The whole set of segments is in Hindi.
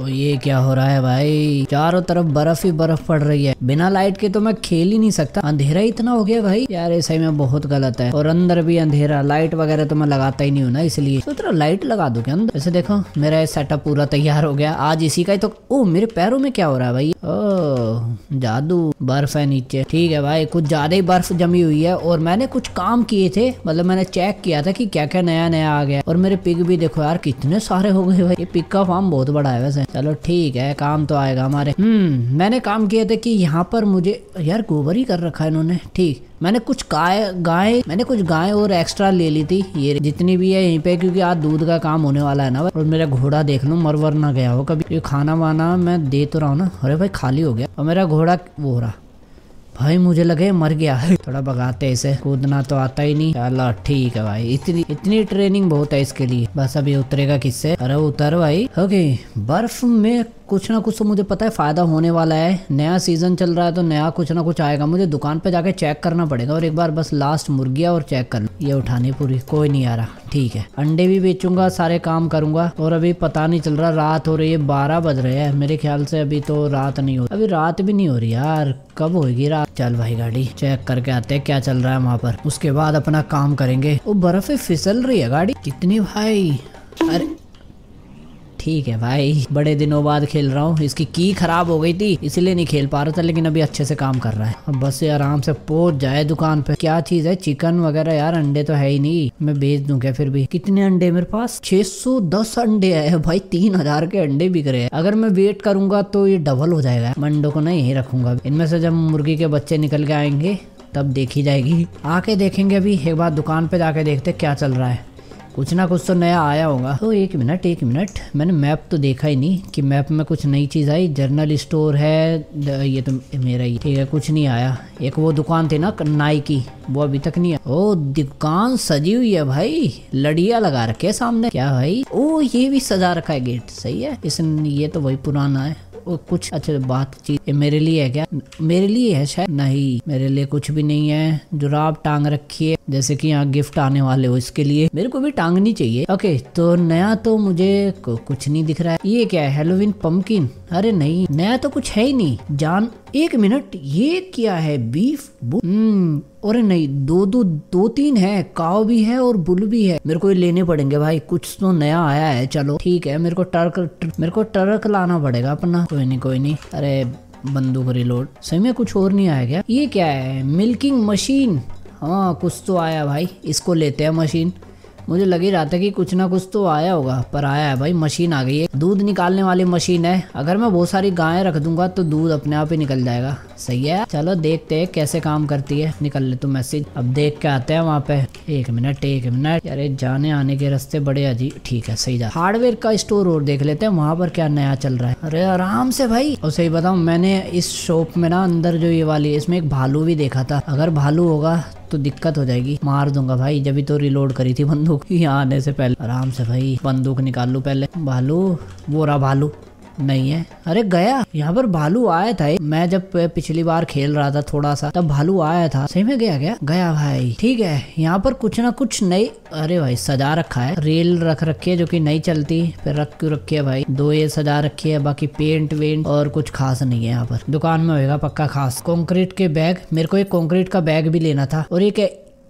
ओ तो ये क्या हो रहा है भाई चारों तरफ बर्फ ही बर्फ पड़ रही है बिना लाइट के तो मैं खेल ही नहीं सकता अंधेरा इतना हो गया भाई यार ऐसा ही में बहुत गलत है और अंदर भी अंधेरा लाइट वगैरह तो मैं लगाता ही नहीं हूँ ना इसलिए तो तेरा लाइट लगा दो क्या अंदर ऐसे देखो मेरा सेटअप पूरा तैयार हो गया आज इसी का ही तो ओ मेरे पैरों में क्या हो रहा है भाई ओ जादू बर्फ है नीचे ठीक है भाई कुछ ज्यादा ही बर्फ जमी हुई है और मैंने कुछ काम किए थे मतलब मैंने चेक किया था कि क्या क्या नया नया आ गया और मेरे पिग भी देखो यार कितने सारे हो गए भाई ये पिग का फार्म बहुत बड़ा है वैसे चलो ठीक है काम तो आएगा हमारे हम्म मैंने काम किया था कि यहाँ पर मुझे यार गोबर ही कर रखा है इन्होंने ठीक मैंने कुछ गाय गाय मैंने कुछ गाय और एक्स्ट्रा ले ली थी ये जितनी भी है यहीं पे क्योंकि आज दूध का काम होने वाला है ना और मेरा घोड़ा देख लो मर वर ना गया हो कभी ये खाना वाना मैं दे तो रहा हूँ ना अरे भाई खाली हो गया और मेरा घोड़ा वो हो रहा भाई मुझे लगे मर गया है थोड़ा भगाते इसे कूदना तो आता ही नहीं चलो ठीक है भाई इतनी इतनी ट्रेनिंग बहुत है इसके लिए बस अभी उतरेगा किससे अरे उतर भाई ओके बर्फ में कुछ ना कुछ तो मुझे पता है फ़ायदा होने वाला है नया सीज़न चल रहा है तो नया कुछ ना कुछ आएगा मुझे दुकान पे जाके चेक करना पड़ेगा और एक बार बस लास्ट मुर्गिया और चेक करना ये उठानी पूरी कोई नहीं आ रहा ठीक है अंडे भी बेचूंगा सारे काम करूंगा और अभी पता नहीं चल रहा रात हो रही है बारह बज रहे हैं मेरे ख्याल से अभी तो रात नहीं हो अभी रात भी नहीं हो रही यार कब होगी रात चल भाई गाड़ी चेक करके आते हैं क्या चल रहा है वहाँ पर उसके बाद अपना काम करेंगे वो बर्फ फिसल रही है गाड़ी कितनी भाई अरे ठीक है भाई बड़े दिनों बाद खेल रहा हूँ इसकी की खराब हो गई थी इसीलिए नहीं खेल पा रहा था लेकिन अभी अच्छे से काम कर रहा है अब बस आराम से पहुंच जाए दुकान पे क्या चीज है चिकन वगैरह यार अंडे तो है ही नहीं मैं बेच दूं क्या फिर भी कितने अंडे मेरे पास दस अंडे है भाई तीन हजार के अंडे बिक रहे हैं अगर मैं वेट करूंगा तो ये डबल हो जाएगा मैं को नहीं रखूंगा इनमें से जब मुर्गी के बच्चे निकल के आएंगे तब देखी जाएगी आके देखेंगे अभी एक बार दुकान पे जाके देखते क्या चल रहा है कुछ ना कुछ तो नया आया होगा तो एक मिनट एक मिनट मैंने मैप तो देखा ही नहीं कि मैप में कुछ नई चीज़ आई जर्नल स्टोर है ये तो मेरा ही ठीक है कुछ नहीं आया एक वो दुकान थी ना नाई की वो अभी तक नहीं है ओ दुकान सजी हुई है भाई लड़िया लगा रखे है सामने क्या भाई ओ ये भी सजा रखा है गेट सही है इस ये तो वही पुराना है और कुछ अच्छा बातचीत मेरे लिए है क्या मेरे लिए है शायद नहीं मेरे लिए कुछ भी नहीं है जुराब टांग रखी है जैसे कि यहाँ गिफ्ट आने वाले हो इसके लिए मेरे को भी टांगनी चाहिए ओके तो नया तो मुझे कुछ नहीं दिख रहा है ये क्या है हेलोविन पम्पकिन अरे नहीं नया तो कुछ है ही नहीं जान एक मिनट ये क्या है बीफ और हम्म, नहीं दो दो दो तीन है काव भी है और बुल भी है मेरे को ये लेने पड़ेंगे भाई कुछ तो नया आया है चलो ठीक है मेरे को टर्क मेरे को टर्क लाना पड़ेगा अपना कोई नहीं कोई नहीं अरे बंदूक रिलोड सही में कुछ और नहीं आया क्या ये क्या है मिल्किंग मशीन हाँ कुछ तो आया भाई इसको लेते हैं मशीन मुझे लग ही रहा था कि कुछ ना कुछ तो आया होगा पर आया है भाई मशीन आ गई है दूध निकालने वाली मशीन है अगर मैं बहुत सारी गायें रख दूंगा तो दूध अपने आप ही निकल जाएगा सही है चलो देखते हैं कैसे काम करती है निकल ले तू मैसेज अब देख के आते हैं वहाँ पे एक मिनट एक मिनट अरे जाने आने के रास्ते बड़े अजीब ठीक है सही जा हार्डवेयर का स्टोर और देख लेते हैं वहाँ पर क्या नया चल रहा है अरे आराम से भाई और सही बताओ मैंने इस शॉप में ना अंदर जो ये वाली इसमें एक भालू भी देखा था अगर भालू होगा तो दिक्कत हो जाएगी मार दूंगा भाई जब तो रिलोड करी थी बंदूक यहाँ आने से पहले आराम से भाई बंदूक निकाल लू पहले भालू वो रहा भालू नहीं है अरे गया यहाँ पर भालू आया था मैं जब पिछली बार खेल रहा था थोड़ा सा तब भालू आया था सही में गया क्या गया भाई ठीक है यहाँ पर कुछ ना कुछ नई अरे भाई सजा रखा है रेल रख रखी है जो कि नहीं चलती फिर रख क्यों रखी है भाई दो ये सजा रखी है बाकी पेंट वेंट और कुछ खास नहीं है यहाँ पर दुकान में होगा पक्का खास कॉन्क्रीट के बैग मेरे को एक कॉन्क्रीट का बैग भी लेना था और एक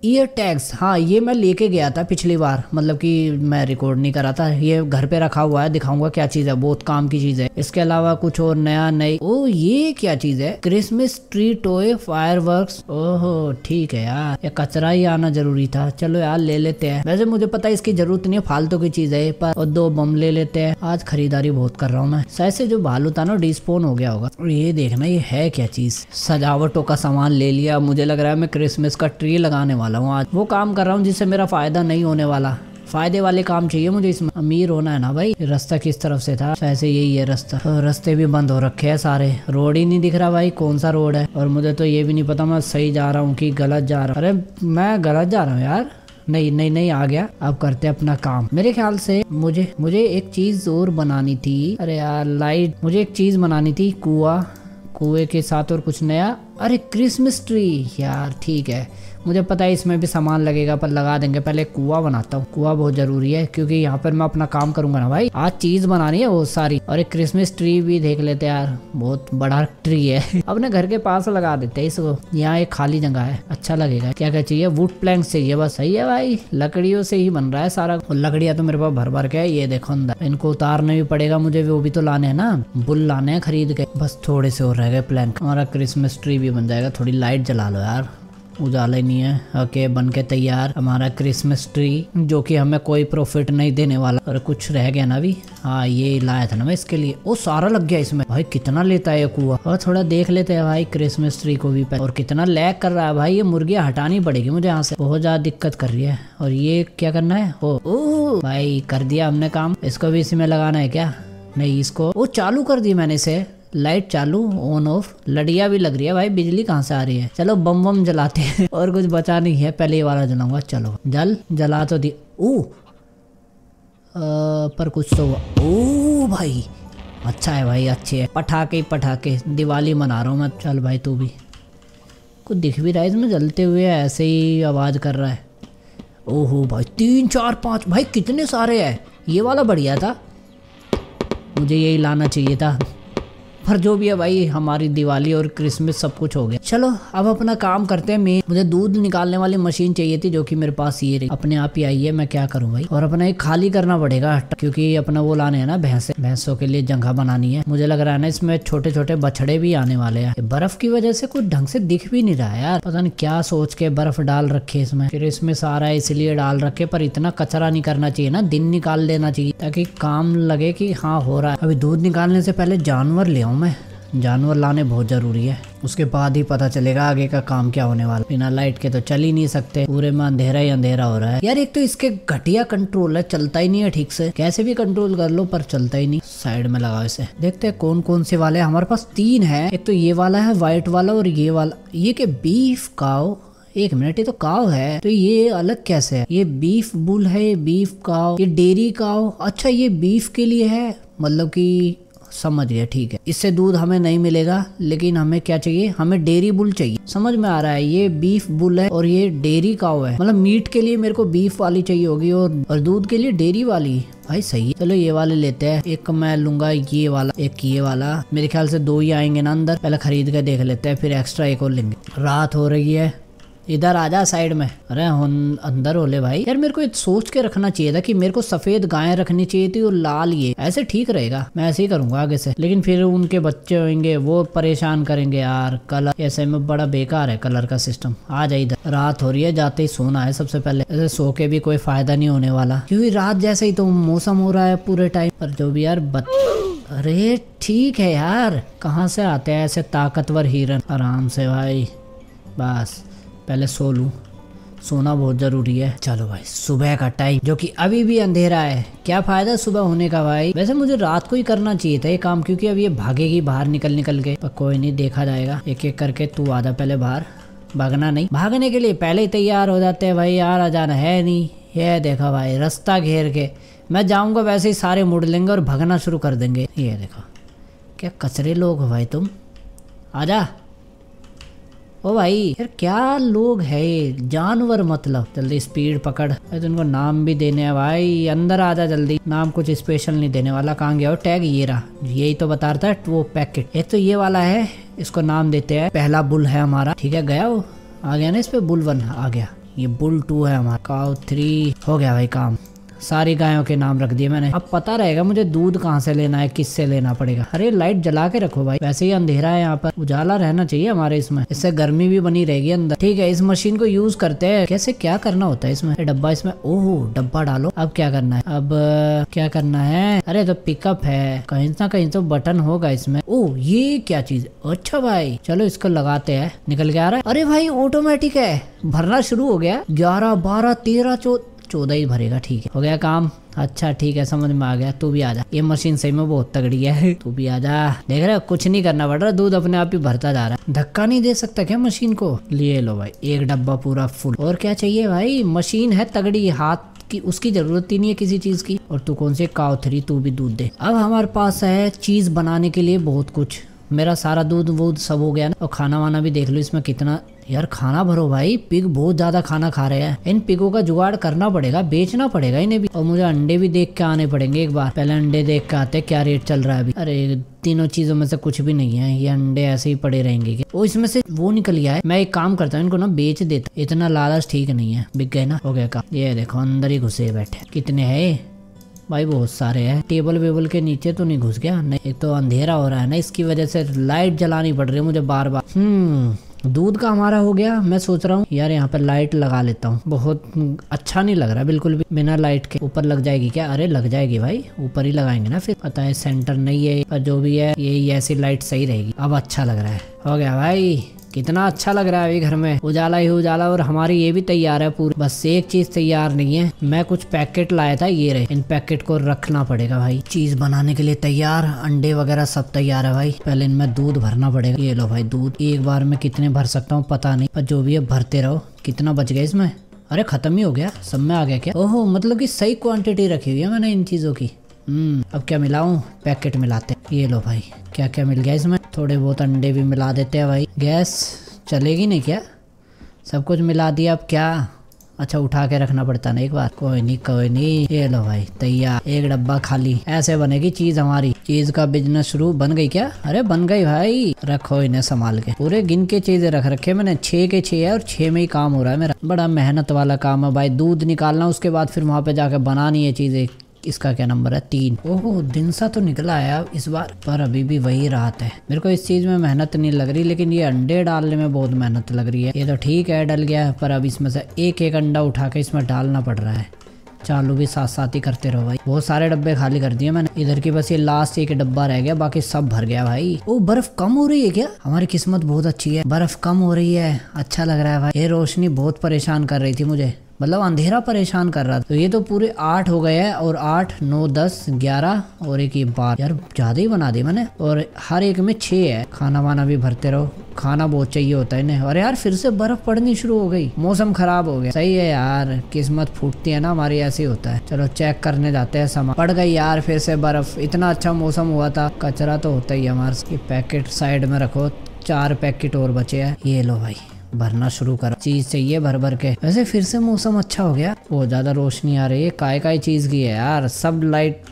ईयर टैग्स हाँ ये मैं लेके गया था पिछली बार मतलब कि मैं रिकॉर्ड नहीं करा था ये घर पे रखा हुआ है दिखाऊंगा क्या चीज़ है बहुत काम की चीज़ है इसके अलावा कुछ और नया नई ओ ये क्या चीज़ है क्रिसमस ट्री टोए फायर ओहो ठीक है यार ये कचरा ही आना जरूरी था चलो यार ले लेते हैं वैसे मुझे पता है इसकी जरूरत नहीं है फालतू की चीज़ है पर और दो बम ले लेते हैं आज खरीदारी बहुत कर रहा हूँ मैं सैसे जो भालू था ना डिस्पोन हो गया होगा ये देखना ये है क्या चीज़ सजावटों का सामान ले लिया मुझे लग रहा है मैं क्रिसमस का ट्री लगाने वाला वाला हूँ आज वो काम कर रहा हूँ जिससे मेरा फ़ायदा नहीं होने वाला फ़ायदे वाले काम चाहिए मुझे इसमें अमीर होना है ना भाई रास्ता किस तरफ से था वैसे यही है रास्ता तो रास्ते भी बंद हो रखे हैं सारे रोड ही नहीं दिख रहा भाई कौन सा रोड है और मुझे तो ये भी नहीं पता मैं सही जा रहा हूँ कि गलत जा रहा हूँ अरे मैं गलत जा रहा हूँ यार नहीं नहीं नहीं आ गया अब करते अपना काम मेरे ख्याल से मुझे मुझे एक चीज़ और बनानी थी अरे यार लाइट मुझे एक चीज़ बनानी थी कुआ कुएं के साथ और कुछ नया अरे क्रिसमस ट्री यार ठीक है मुझे पता है इसमें भी सामान लगेगा पर लगा देंगे पहले कुआ बनाता हूँ कुआ बहुत जरूरी है क्योंकि यहाँ पर मैं अपना काम करूंगा ना भाई आज चीज बनानी है वो सारी और एक क्रिसमस ट्री भी देख लेते यार बहुत बड़ा ट्री है अपने घर के पास लगा देते हैं इसको यहाँ एक खाली जगह है अच्छा लगेगा क्या क्या चाहिए वुड प्लैंक चाहिए बस सही है भाई लकड़ियों से ही बन रहा है सारा लकड़िया तो मेरे पास भर भर के ये देखो अंदर इनको उतारना भी पड़ेगा मुझे वो भी तो लाने हैं ना बुल लाने हैं खरीद के बस थोड़े से और रह गए प्लैंक हमारा क्रिसमस ट्री भी बन जाएगा थोड़ी लाइट जला लो यार उजाला ही नहीं है ओके बन के तैयार हमारा क्रिसमस ट्री जो कि हमें कोई प्रॉफिट नहीं देने वाला और कुछ रह गया ना अभी हाँ ये लाया था ना मैं इसके लिए वो सारा लग गया इसमें भाई कितना लेता है कुआ और थोड़ा देख लेते हैं भाई क्रिसमस ट्री को भी और कितना लैग कर रहा है भाई ये मुर्गियाँ हटानी पड़ेगी मुझे यहाँ से बहुत ज्यादा दिक्कत कर रही है और ये क्या करना है ओ, ओ भाई कर दिया हमने काम इसको भी इसमें लगाना है क्या नहीं इसको वो चालू कर दी मैंने इसे लाइट चालू ऑन ऑफ लड़िया भी लग रही है भाई बिजली कहाँ से आ रही है चलो बम बम जलाते हैं और कुछ बचा नहीं है पहले ये वाला जलाऊंगा चलो जल जला तो दी ओ पर कुछ तो ओ भाई अच्छा है भाई अच्छे है पटाखे ही पटाखे दिवाली मना रहा हूँ मैं चल भाई तू भी कुछ दिख भी रहा है इसमें जलते हुए ऐसे ही आवाज़ कर रहा है ओहो भाई तीन चार पाँच भाई कितने सारे हैं ये वाला बढ़िया था मुझे यही लाना चाहिए था ऑफर जो भी है भाई हमारी दिवाली और क्रिसमस सब कुछ हो गया चलो अब अपना काम करते हैं मैं मुझे दूध निकालने वाली मशीन चाहिए थी जो कि मेरे पास ये रही अपने आप ही आई है मैं क्या करूँ भाई और अपना एक खाली करना पड़ेगा क्योंकि अपना वो लाने है ना भैंसे भैंसों के लिए जंगा बनानी है मुझे लग रहा है ना इसमें छोटे छोटे बछड़े भी आने वाले हैं बर्फ की वजह से कुछ ढंग से दिख भी नहीं रहा यार पता नहीं क्या सोच के बर्फ डाल रखे इसमें फिर इसमें सारा इसलिए डाल रखे पर इतना कचरा नहीं करना चाहिए ना दिन निकाल लेना चाहिए ताकि काम लगे की हाँ हो रहा है अभी दूध निकालने से पहले जानवर ले मैं जानवर लाने बहुत ज़रूरी है उसके बाद ही पता चलेगा आगे का काम क्या होने वाला बिना लाइट के तो चल ही नहीं सकते पूरे में अंधेरा ही अंधेरा हो रहा है यार एक तो इसके घटिया कंट्रोल है चलता ही नहीं है ठीक से कैसे भी कंट्रोल कर लो पर चलता ही नहीं साइड में लगाओ इसे देखते हैं कौन कौन से वाले हमारे पास तीन है एक तो ये वाला है व्हाइट वाला और ये वाला ये के बीफ काओ एक मिनट ये तो काव है तो ये अलग कैसे है ये बीफ बुल है बीफ काव ये डेरी काव अच्छा ये बीफ के लिए है मतलब की समझ गया ठीक है इससे दूध हमें नहीं मिलेगा लेकिन हमें क्या चाहिए हमें डेरी बुल चाहिए समझ में आ रहा है ये बीफ बुल है और ये डेयरी काउ है मतलब मीट के लिए मेरे को बीफ वाली चाहिए होगी और, और दूध के लिए डेयरी वाली भाई सही है चलो ये वाले लेते हैं एक मैं लूंगा ये वाला एक ये वाला मेरे ख्याल से दो ही आएंगे ना अंदर पहले खरीद के देख लेते हैं फिर एक्स्ट्रा एक और लेंगे रात हो रही है इधर आ जा साइड में अरे अंदर होले भाई यार मेरे को सोच के रखना चाहिए था कि मेरे को सफेद गायें रखनी चाहिए थी और लाल ये ऐसे ठीक रहेगा मैं ऐसे ही करूंगा आगे से लेकिन फिर उनके बच्चे होंगे वो परेशान करेंगे यार कलर ऐसे में बड़ा बेकार है कलर का सिस्टम आ जाए इधर रात हो रही है जाते ही सोना है सबसे पहले ऐसे सो के भी कोई फायदा नहीं होने वाला क्योंकि रात जैसे ही तो मौसम हो रहा है पूरे टाइम पर जो भी यार अरे ठीक है यार कहाँ से आते हैं ऐसे ताकतवर हिरन आराम से भाई बस पहले सो लूँ सोना बहुत ज़रूरी है चलो भाई सुबह का टाइम जो कि अभी भी अंधेरा है क्या फ़ायदा सुबह होने का भाई वैसे मुझे रात को ही करना चाहिए था ये काम क्योंकि अब ये भागेगी बाहर निकल निकल के पर कोई नहीं देखा जाएगा एक एक करके तू आधा पहले बाहर भागना नहीं भागने के लिए पहले ही तैयार हो जाते हैं भाई यार आ जाना है नहीं ये देखा भाई रास्ता घेर के मैं जाऊँगा वैसे ही सारे मुड़ लेंगे और भागना शुरू कर देंगे ये देखो क्या कचरे लोग हो भाई तुम आ जा ओ भाई यार क्या लोग है जानवर मतलब जल्दी स्पीड पकड़ अरे तुमको नाम भी देने है भाई अंदर आ जा जल्दी नाम कुछ स्पेशल नहीं देने वाला कहाँ गया हो टैग ये रहा यही तो बता रहा था वो पैकेट एक तो ये वाला है इसको नाम देते हैं पहला बुल है हमारा ठीक है गया वो आ गया ना इस पे बुल वन आ गया ये बुल टू है हमारा काउ थ्री हो गया भाई काम सारी गायों के नाम रख दिए मैंने अब पता रहेगा मुझे दूध कहाँ से लेना है किससे लेना पड़ेगा अरे लाइट जला के रखो भाई वैसे ही अंधेरा है यहाँ पर उजाला रहना चाहिए हमारे इसमें इससे गर्मी भी बनी रहेगी अंदर ठीक है इस मशीन को यूज करते हैं कैसे क्या करना होता है इसमें डब्बा इसमें ओह डब्बा डालो अब क्या करना है अब क्या करना है अरे तो पिकअप है कहीं ना कहीं तो बटन होगा इसमें ओ ये क्या चीज अच्छा भाई चलो इसको लगाते हैं निकल के आ रहा है अरे भाई ऑटोमेटिक है भरना शुरू हो गया ग्यारह बारह तेरह चौदह चौदह ही भरेगा ठीक है हो गया काम अच्छा ठीक है समझ में आ गया तू भी आ जा ये मशीन सही में बहुत तगड़ी है तू भी आ जा देख रहे कुछ नहीं करना पड़ रहा दूध अपने आप ही भरता जा रहा है धक्का नहीं दे सकता क्या मशीन को लिए लो भाई एक डब्बा पूरा फुल और क्या चाहिए भाई मशीन है तगड़ी हाथ कि उसकी जरूरत ही नहीं है किसी चीज की और तू कौन से काव थ्री तू भी दूध दे अब हमारे पास है चीज बनाने के लिए बहुत कुछ मेरा सारा दूध वूध सब हो गया ना और खाना वाना भी देख लो इसमें कितना यार खाना भरो भाई पिग बहुत ज्यादा खाना खा रहे हैं इन पिगों का जुगाड़ करना पड़ेगा बेचना पड़ेगा इन्हें भी और मुझे अंडे भी देख के आने पड़ेंगे एक बार पहले अंडे देख के आते क्या रेट चल रहा है अभी अरे तीनों चीजों में से कुछ भी नहीं है ये अंडे ऐसे ही पड़े रहेंगे क्या वो इसमें से वो निकल गया है मैं एक काम करता हूँ इनको ना बेच देता इतना लालच ठीक नहीं है बिक गए ना हो गया काम ये देखो अंदर ही घुसे बैठे कितने है भाई बहुत सारे हैं टेबल वेबल के नीचे तो नहीं घुस गया नहीं एक तो अंधेरा हो रहा है ना इसकी वजह से लाइट जलानी पड़ रही है मुझे बार बार हम्म दूध का हमारा हो गया मैं सोच रहा हूँ यार यहाँ पर लाइट लगा लेता हूँ बहुत अच्छा नहीं लग रहा बिल्कुल भी बिना लाइट के ऊपर लग जाएगी क्या अरे लग जाएगी भाई ऊपर ही लगाएंगे ना फिर पता है सेंटर नहीं है पर जो भी है यही ऐसी लाइट सही रहेगी अब अच्छा लग रहा है हो गया भाई कितना अच्छा लग रहा है अभी घर में उजाला ही उजाला और हमारी ये भी तैयार है पूरी बस एक चीज तैयार नहीं है मैं कुछ पैकेट लाया था ये रहे इन पैकेट को रखना पड़ेगा भाई चीज बनाने के लिए तैयार अंडे वगैरह सब तैयार है भाई पहले इनमें दूध भरना पड़ेगा ये लो भाई दूध एक बार में कितने भर सकता हूँ पता नहीं पर जो भी है भरते रहो कितना बच गया इसमें अरे खत्म ही हो गया सब में आ गया क्या ओहो मतलब कि सही क्वांटिटी रखी हुई है मैंने इन चीज़ों की हम्म अब क्या मिलाऊं पैकेट मिलाते हैं ये लो भाई क्या क्या मिल गया इसमें थोड़े बहुत अंडे भी मिला देते हैं भाई गैस चलेगी नहीं क्या सब कुछ मिला दिया अब क्या अच्छा उठा के रखना पड़ता ना एक बार कोई नहीं कोई नहीं ये लो भाई तैयार एक डब्बा खाली ऐसे बनेगी चीज हमारी चीज का बिजनेस शुरू बन गई क्या अरे बन गई भाई रखो इन्हें संभाल के पूरे गिन के चीजें रख रखे मैंने छे के छे है और छे में ही काम हो रहा है मेरा बड़ा मेहनत वाला काम है भाई दूध निकालना उसके बाद फिर वहां पे जाके बनानी है चीजें इसका क्या नंबर है तीन ओह दिन सा तो निकला आया इस बार पर अभी भी वही रात है मेरे को इस चीज में मेहनत नहीं लग रही लेकिन ये अंडे डालने में बहुत मेहनत लग रही है ये तो ठीक है डल गया पर अब इसमें से एक एक अंडा उठा के इसमें डालना पड़ रहा है चालू भी साथ साथ ही करते रहो भाई बहुत सारे डब्बे खाली कर दिए मैंने इधर की बस ये लास्ट एक डब्बा रह गया बाकी सब भर गया भाई ओ बर्फ कम हो रही है क्या हमारी किस्मत बहुत अच्छी है बर्फ कम हो रही है अच्छा लग रहा है भाई ये रोशनी बहुत परेशान कर रही थी मुझे मतलब अंधेरा परेशान कर रहा था तो ये तो पूरे आठ हो गए हैं और आठ नौ दस ग्यारह और एक ये बार यार ज़्यादा ही बना दी मैंने और हर एक में छह है खाना वाना भी भरते रहो खाना बहुत चाहिए होता है इन्हें और यार फिर से बर्फ पड़नी शुरू हो गई मौसम खराब हो गया सही है यार किस्मत फूटती है ना हमारी ऐसे होता है चलो चेक करने जाते हैं सामान पड़ गई यार फिर से बर्फ इतना अच्छा मौसम हुआ था कचरा तो होता ही हमारे पैकेट साइड में रखो चार पैकेट और बचे हैं ये लो भाई भरना शुरू करा चीज चाहिए भर भर के वैसे फिर से मौसम अच्छा हो गया बहुत ज्यादा रोशनी आ रही है काय काय चीज की है यार सब लाइट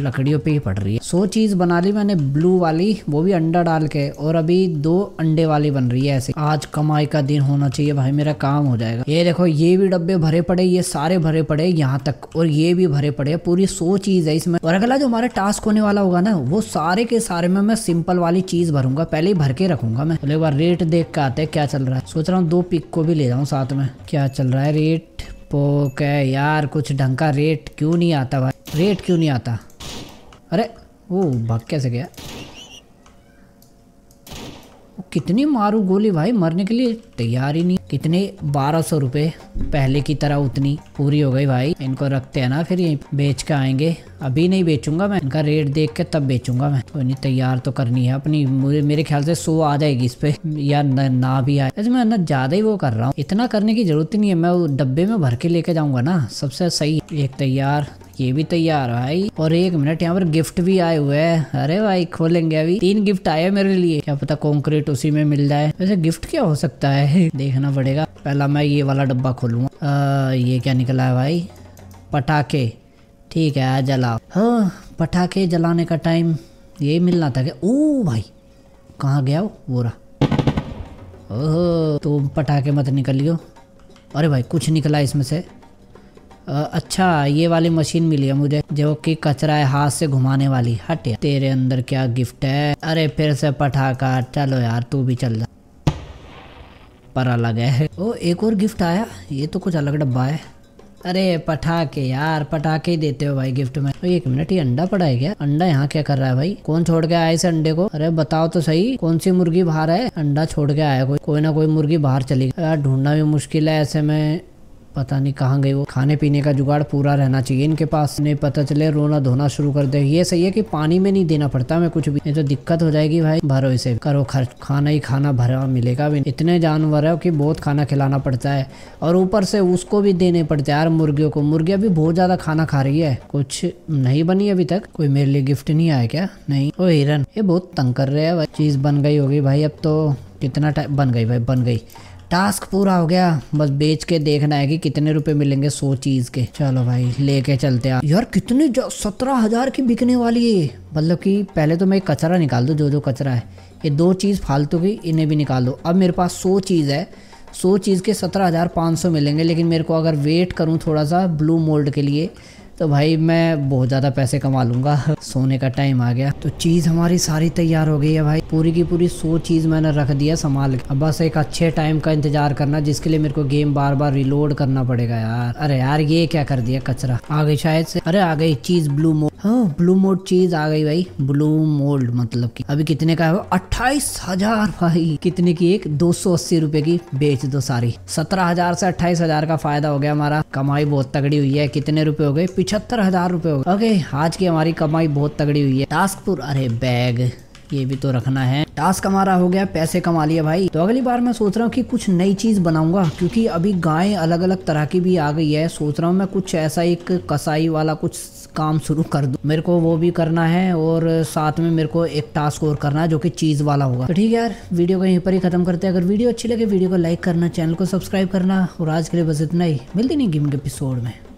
लकड़ियों पे ही पड़ रही है सो चीज़ बना ली मैंने ब्लू वाली वो भी अंडा डाल के और अभी दो अंडे वाली बन रही है ऐसे आज कमाई का दिन होना चाहिए भाई मेरा काम हो जाएगा ये देखो ये भी डब्बे भरे पड़े ये सारे भरे पड़े यहाँ तक और ये भी भरे पड़े पूरी सो चीज़ है इसमें और अगला जो हमारा टास्क होने वाला होगा ना वो सारे के सारे में मैं सिंपल वाली चीज़ भरूंगा पहले ही भर के रखूंगा मैं एक बार रेट देख के आते हैं क्या चल रहा है सोच रहा हूँ दो पिक को भी ले जाऊँ साथ में क्या चल रहा है रेट पोके यार कुछ ढंग का रेट क्यों नहीं आता भाई रेट क्यों नहीं आता अरे वो भाग कैसे गया कितनी मारू गोली भाई मरने के लिए तैयार ही नहीं कितने बारह सौ रुपये पहले की तरह उतनी पूरी हो गई भाई इनको रखते हैं ना फिर ये बेच के आएंगे अभी नहीं बेचूंगा मैं इनका रेट देख के तब बेचूंगा मैं तो इन्हें तैयार तो करनी है अपनी मेरे ख्याल से सो आ जाएगी इस पर या न, ना भी आए ऐसे मैं ज़्यादा ही वो कर रहा हूँ इतना करने की ज़रूरत ही नहीं है मैं डब्बे में भर के लेके जाऊँगा ना सबसे सही एक तैयार ये भी तैयार है भाई और एक मिनट यहाँ पर गिफ्ट भी आए हुए हैं अरे भाई खोलेंगे अभी तीन गिफ्ट आए मेरे लिए क्या पता कॉन्क्रीट उसी में मिल जाए वैसे गिफ्ट क्या हो सकता है देखना पड़ेगा पहला मैं ये वाला डब्बा खोलूँगा ये क्या निकला है भाई पटाखे ठीक है जलाओ हाँ पटाखे जलाने का टाइम यही मिलना था क्या ओ भाई कहाँ गया वो बोरा ओह तो पटाखे मत निकलियो अरे भाई कुछ निकला इसमें से आ, अच्छा ये वाली मशीन मिली है मुझे जो कि कचरा है हाथ से घुमाने वाली हट तेरे अंदर क्या गिफ्ट है अरे फिर से पटाखा चलो यार तू भी चल जा पर अलग है ओ एक और गिफ्ट आया ये तो कुछ अलग डब्बा है अरे पटाखे यार पटाखे ही देते हो भाई गिफ्ट में तो एक मिनट ये अंडा पड़ा है क्या अंडा यहाँ क्या कर रहा है भाई कौन छोड़ के आया इस अंडे को अरे बताओ तो सही कौन सी मुर्गी बाहर है अंडा छोड़ के आया कोई कोई ना कोई मुर्गी बाहर चली गई यार ढूंढना भी मुश्किल है ऐसे में पता नहीं कहाँ गई वो खाने पीने का जुगाड़ पूरा रहना चाहिए इनके पास ने पता चले रोना धोना शुरू कर दे ये सही है कि पानी में नहीं देना पड़ता मैं कुछ भी नहीं तो दिक्कत हो जाएगी भाई भरो इसे करो खर्च खाना ही खाना भरा मिलेगा भी इतने जानवर है कि बहुत खाना खिलाना पड़ता है और ऊपर से उसको भी देने पड़ते हैं यार मुर्गियों को मुर्गियाँ भी बहुत ज़्यादा खाना खा रही है कुछ नहीं बनी अभी तक कोई मेरे लिए गिफ्ट नहीं आया क्या नहीं वो हिरन ये बहुत तंग कर रहे हैं चीज़ बन गई होगी भाई अब तो कितना टाइम बन गई भाई बन गई टास्क पूरा हो गया बस बेच के देखना है कि कितने रुपए मिलेंगे सौ चीज के चलो भाई लेके चलते हैं यार कितने सत्रह हजार की बिकने वाली है मतलब कि पहले तो मैं कचरा निकाल दूँ जो जो कचरा है ये दो चीज़ फालतू की इन्हें भी निकाल दो अब मेरे पास सौ चीज़ है सौ चीज़ के सत्रह हज़ार पाँच सौ मिलेंगे लेकिन मेरे को अगर वेट करूँ थोड़ा सा ब्लू मोल्ड के लिए तो भाई मैं बहुत ज़्यादा पैसे कमा लूंगा सोने का टाइम आ गया तो चीज़ हमारी सारी तैयार हो गई है भाई पूरी की पूरी सो चीज़ मैंने रख दिया संभाल अब बस एक अच्छे टाइम का इंतजार करना जिसके लिए मेरे को गेम बार बार रिलोड करना पड़ेगा यार अरे यार ये क्या कर दिया कचरा आ गई शायद से अरे आ गई चीज़ ब्लू मोड हाँ ब्लू मोल्ड चीज आ गई भाई ब्लू मोल्ड मतलब कि अभी कितने का है अट्ठाईस हजार भाई कितने की एक दो सौ अस्सी रुपए की बेच दो सारी सत्रह हजार से अट्ठाईस हजार का फायदा हो गया हमारा कमाई बहुत तगड़ी हुई है कितने रुपए हो गए पिछहत्तर हजार रुपए हो गए ओके आज की हमारी कमाई बहुत तगड़ी हुई है टास्कपुर अरे बैग ये भी तो रखना है टास्क हमारा हो गया पैसे कमा लिए भाई तो अगली बार मैं सोच रहा हूँ कि कुछ नई चीज बनाऊंगा क्योंकि अभी गाय अलग अलग तरह की भी आ गई है सोच रहा हूँ मैं कुछ ऐसा एक कसाई वाला कुछ काम शुरू कर दूँ मेरे को वो भी करना है और साथ में मेरे को एक टास्क और करना है जो कि चीज़ वाला होगा तो ठीक है यार वीडियो को यहीं पर ही ख़त्म करते हैं अगर वीडियो अच्छी लगे वीडियो को लाइक करना चैनल को सब्सक्राइब करना और आज के लिए बस इतना ही मिलती नहीं गेम के एपिसोड में